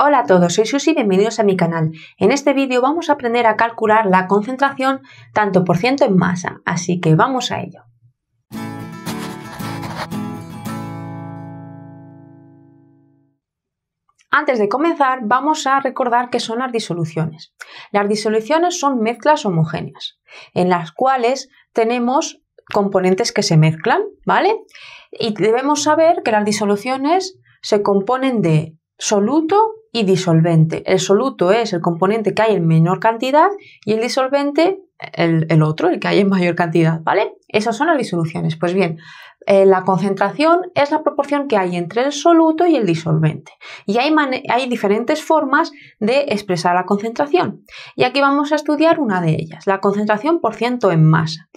Hola a todos, soy Susi y bienvenidos a mi canal. En este vídeo vamos a aprender a calcular la concentración tanto por ciento en masa, así que vamos a ello. Antes de comenzar, vamos a recordar qué son las disoluciones. Las disoluciones son mezclas homogéneas, en las cuales tenemos componentes que se mezclan, ¿vale? Y debemos saber que las disoluciones se componen de soluto y disolvente. El soluto es el componente que hay en menor cantidad y el disolvente el, otro, el que hay en mayor cantidad, ¿vale? Esas son las disoluciones. Pues bien, eh, la concentración es la proporción que hay entre el soluto y el disolvente. Y hay diferentes formas de expresar la concentración. Y aquí vamos a estudiar una de ellas, la concentración por ciento en masa.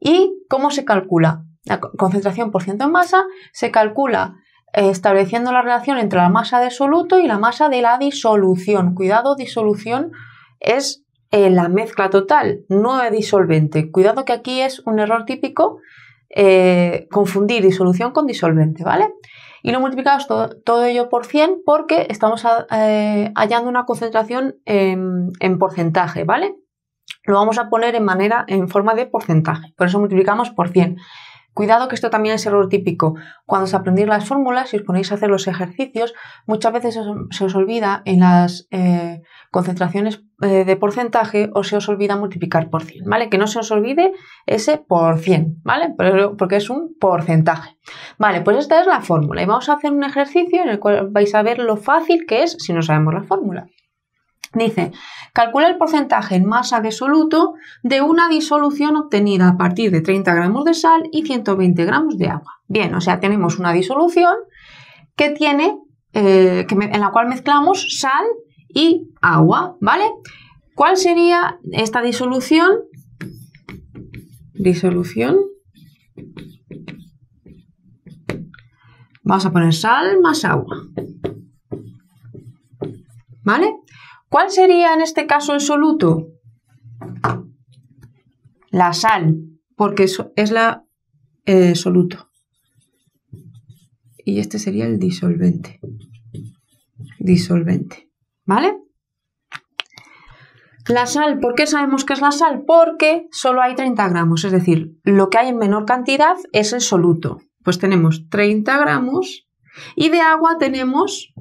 ¿Y cómo se calcula? La concentración por ciento en masa se calcula eh, estableciendo la relación entre la masa de soluto y la masa de la disolución. Cuidado, disolución es eh, la mezcla total, no es disolvente. Cuidado que aquí es un error típico eh, confundir disolución con disolvente, ¿vale? Y lo multiplicamos todo, ello por 100 porque estamos hallando una concentración en porcentaje, ¿vale? Lo vamos a poner en manera, en forma de porcentaje, por eso multiplicamos por 100. Cuidado que esto también es error típico. Cuando os aprendéis las fórmulas y os ponéis a hacer los ejercicios, muchas veces se os olvida en las eh, concentraciones eh, de porcentaje o se os olvida multiplicar por 100, ¿vale? Que no se os olvide ese por 100, ¿vale? porque es un porcentaje. Vale, pues esta es la fórmula y vamos a hacer un ejercicio en el cual vais a ver lo fácil que es si no sabemos la fórmula. Dice, calcula el porcentaje en masa de soluto de una disolución obtenida a partir de 30 gramos de sal y 120 gramos de agua. Bien, o sea, tenemos una disolución que tiene, eh, en la cual mezclamos sal y agua, ¿vale? ¿Cuál sería esta disolución? Disolución. Vamos a poner sal más agua. ¿Vale? ¿Cuál sería en este caso el soluto? La sal, porque es la eh, soluto. Y este sería el disolvente. Disolvente. ¿Vale? La sal, ¿por qué sabemos que es la sal? Porque solo hay 30 gramos, es decir, lo que hay en menor cantidad es el soluto. Pues tenemos 30 gramos y de agua tenemos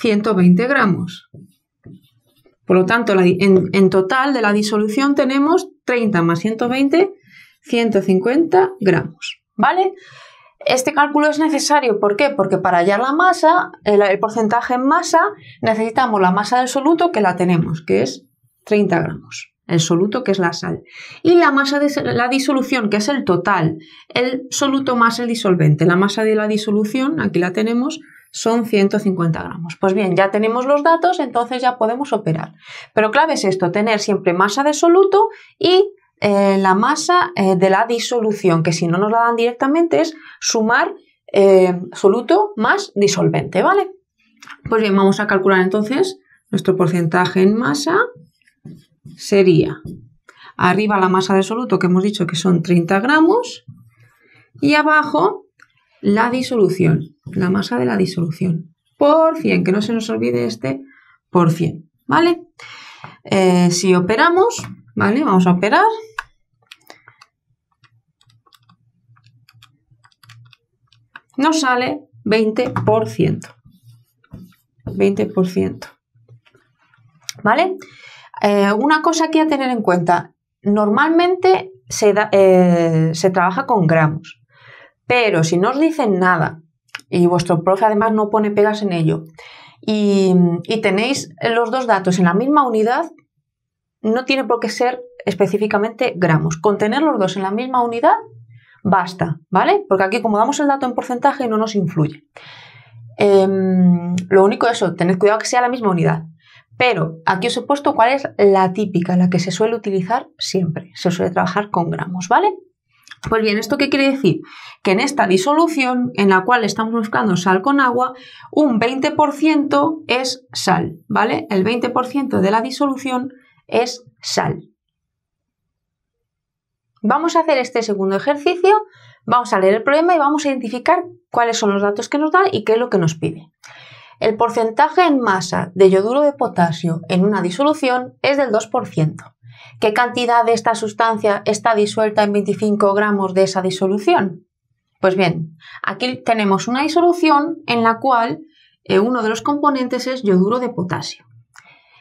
120 gramos. Por lo tanto, en, total de la disolución tenemos 30 más 120, 150 gramos. ¿Vale? Este cálculo es necesario, ¿por qué? Porque para hallar la masa, el, el, porcentaje en masa, necesitamos la masa del soluto que la tenemos, que es 30 gramos, el soluto que es la sal, y la masa de la disolución, que es el total, el soluto más el disolvente, la masa de la disolución, aquí la tenemos, son 150 gramos. Pues bien, ya tenemos los datos, entonces ya podemos operar. Pero clave es esto, tener siempre masa de soluto y eh, la masa eh, de la disolución, que si no nos la dan directamente es sumar eh, soluto más disolvente, ¿vale? Pues bien, vamos a calcular entonces nuestro porcentaje en masa sería arriba la masa de soluto que hemos dicho que son 30 gramos y abajo la disolución, la masa de la disolución, por 100, que no se nos olvide este por 100, ¿vale? Eh, si operamos, ¿vale? Vamos a operar. Nos sale 20%. 20%. ¿Vale? Eh, una cosa que hay que tener en cuenta. Normalmente se eh, trabaja con gramos. Pero si no os dicen nada y vuestro profe además no pone pegas en ello y, tenéis los dos datos en la misma unidad, no tiene por qué ser específicamente gramos. Con tener los dos en la misma unidad basta, ¿vale? Porque aquí como damos el dato en porcentaje no nos influye. Em, lo único es eso, tened cuidado que sea la misma unidad. Pero aquí os he puesto cuál es la típica, la que se suele utilizar siempre. Se suele trabajar con gramos, ¿vale? Pues bien, ¿esto qué quiere decir? Que en esta disolución en la cual estamos mezclando sal con agua, un 20% es sal, ¿vale? El 20% de la disolución es sal. Vamos a hacer este segundo ejercicio, vamos a leer el problema y vamos a identificar cuáles son los datos que nos dan y qué es lo que nos pide. El porcentaje en masa de yoduro de potasio en una disolución es del 2%. ¿Qué cantidad de esta sustancia está disuelta en 25 gramos de esa disolución? Pues bien, aquí tenemos una disolución en la cual eh, uno de los componentes es yoduro de potasio.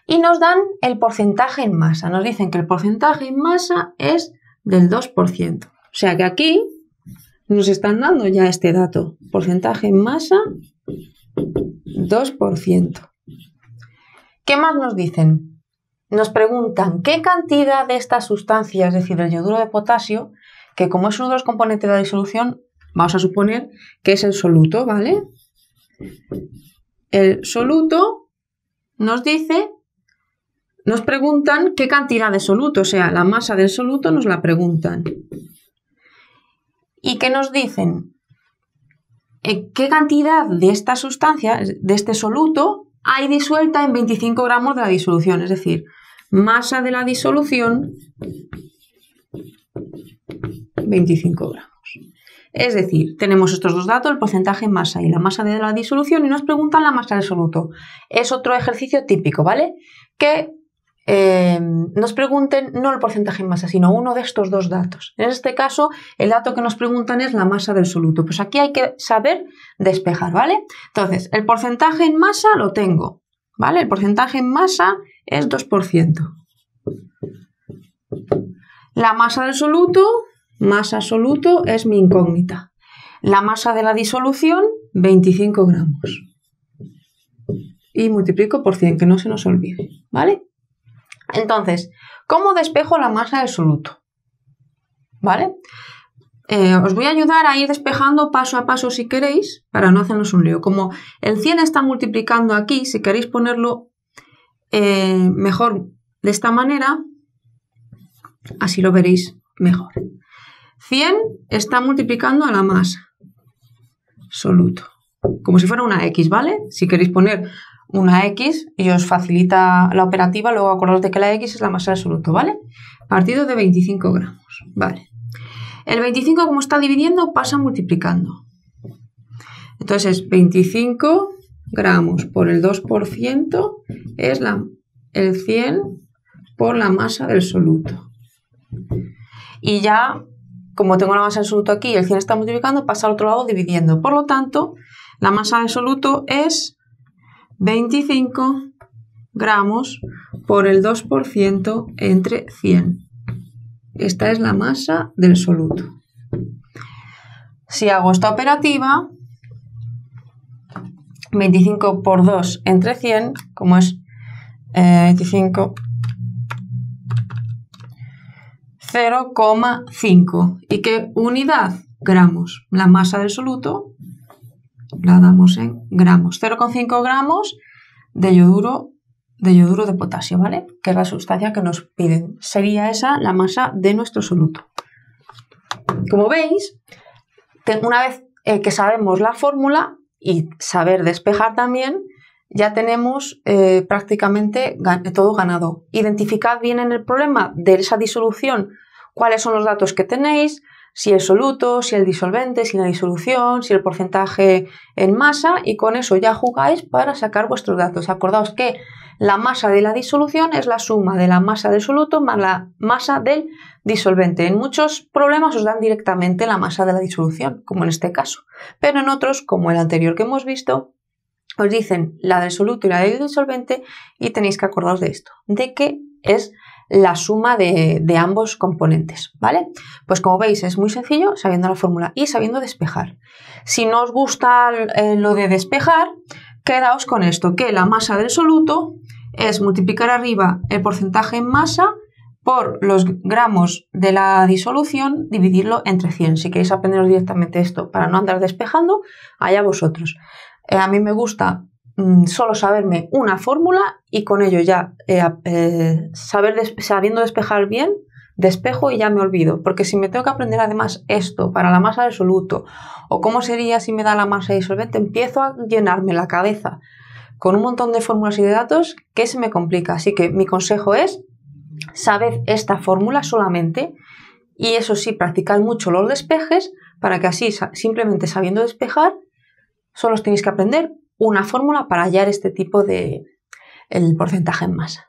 Y nos dan el porcentaje en masa. Nos dicen que el porcentaje en masa es del 2%. O sea que aquí nos están dando ya este dato. Porcentaje en masa 2%. ¿Qué más nos dicen? nos preguntan qué cantidad de estas sustancias, es decir, el yoduro de potasio, que como es uno de los componentes de la disolución, vamos a suponer que es el soluto, ¿vale? El soluto nos dice, nos preguntan qué cantidad de soluto, o sea, la masa del soluto nos la preguntan. ¿Y qué nos dicen? Eh, ¿Qué cantidad de esta sustancia, de este soluto, hay disuelta en 25 gramos de la disolución? Es decir, Masa de la disolución, 25 gramos. Es decir, tenemos estos dos datos, el porcentaje en masa y la masa de la disolución, y nos preguntan la masa del soluto. Es otro ejercicio típico, ¿vale? Que eh, nos pregunten no el porcentaje en masa, sino uno de estos dos datos. En este caso, el dato que nos preguntan es la masa del soluto. Pues aquí hay que saber despejar, ¿vale? Entonces, el porcentaje en masa lo tengo ¿vale? El porcentaje en masa es 2%. La masa del soluto, masa soluto es mi incógnita. La masa de la disolución, 25 gramos. Y multiplico por 100, que no se nos olvide, ¿vale? Entonces, ¿cómo despejo la masa del soluto? ¿Vale? Eh, os voy a ayudar a ir despejando paso a paso si queréis, para no hacernos un lío. Como el 100 está multiplicando aquí, si queréis ponerlo eh, mejor de esta manera, así lo veréis mejor. 100 está multiplicando a la masa absoluto, como si fuera una X, ¿vale? Si queréis poner una X y os facilita la operativa, luego acordaros de que la X es la masa absoluta, ¿vale? Partido de 25 gramos, ¿vale? El 25, como está dividiendo, pasa multiplicando. Entonces, 25 gramos por el 2% es el 100 por la masa del soluto. Y ya, como tengo la masa del soluto aquí, y el 100 está multiplicando, pasa al otro lado dividiendo. Por lo tanto, la masa del soluto es 25 gramos por el 2% entre 100. Esta es la masa del soluto. Si hago esta operativa, 25 por 2 entre 100, como es 25, eh, 0,5. ¿Y qué unidad? Gramos. La masa del soluto la damos en gramos. 0,5 gramos de yoduro de yoduro de potasio, ¿vale? Que es la sustancia que nos piden. Sería esa la masa de nuestro soluto. Como veis, una vez eh, que sabemos la fórmula y saber despejar también, ya tenemos eh, prácticamente todo ganado. Identificad bien en el problema de esa disolución cuáles son los datos que tenéis, si el soluto, si el disolvente, si la disolución, si el porcentaje en masa y con eso ya jugáis para sacar vuestros datos. Acordaos que la masa de la disolución es la suma de la masa del soluto más la masa del disolvente. En muchos problemas os dan directamente la masa de la disolución, como en este caso. Pero en otros, como el anterior que hemos visto, os dicen la del soluto y la del disolvente y tenéis que acordaros de esto, de que es la suma de, ambos componentes, ¿vale? Pues como veis es muy sencillo sabiendo la fórmula y sabiendo despejar. Si no os gusta eh, lo de despejar, quedaos con esto, que la masa del soluto es multiplicar arriba el porcentaje en masa por los gramos de la disolución, dividirlo entre 100. Si queréis aprenderos directamente esto para no andar despejando, allá vosotros. Eh, a mí me gusta mm, solo saberme una fórmula y con ello ya, eh, eh, saber sabiendo despejar bien, despejo y ya me olvido, porque si me tengo que aprender además esto para la masa de soluto, o cómo sería si me da la masa disolvente, empiezo a llenarme la cabeza con un montón de fórmulas y de datos que se me complica. Así que mi consejo es, sabed esta fórmula solamente y eso sí, practicad mucho los despejes para que así, simplemente sabiendo despejar, solo os tenéis que aprender una fórmula para hallar este tipo de el porcentaje en masa.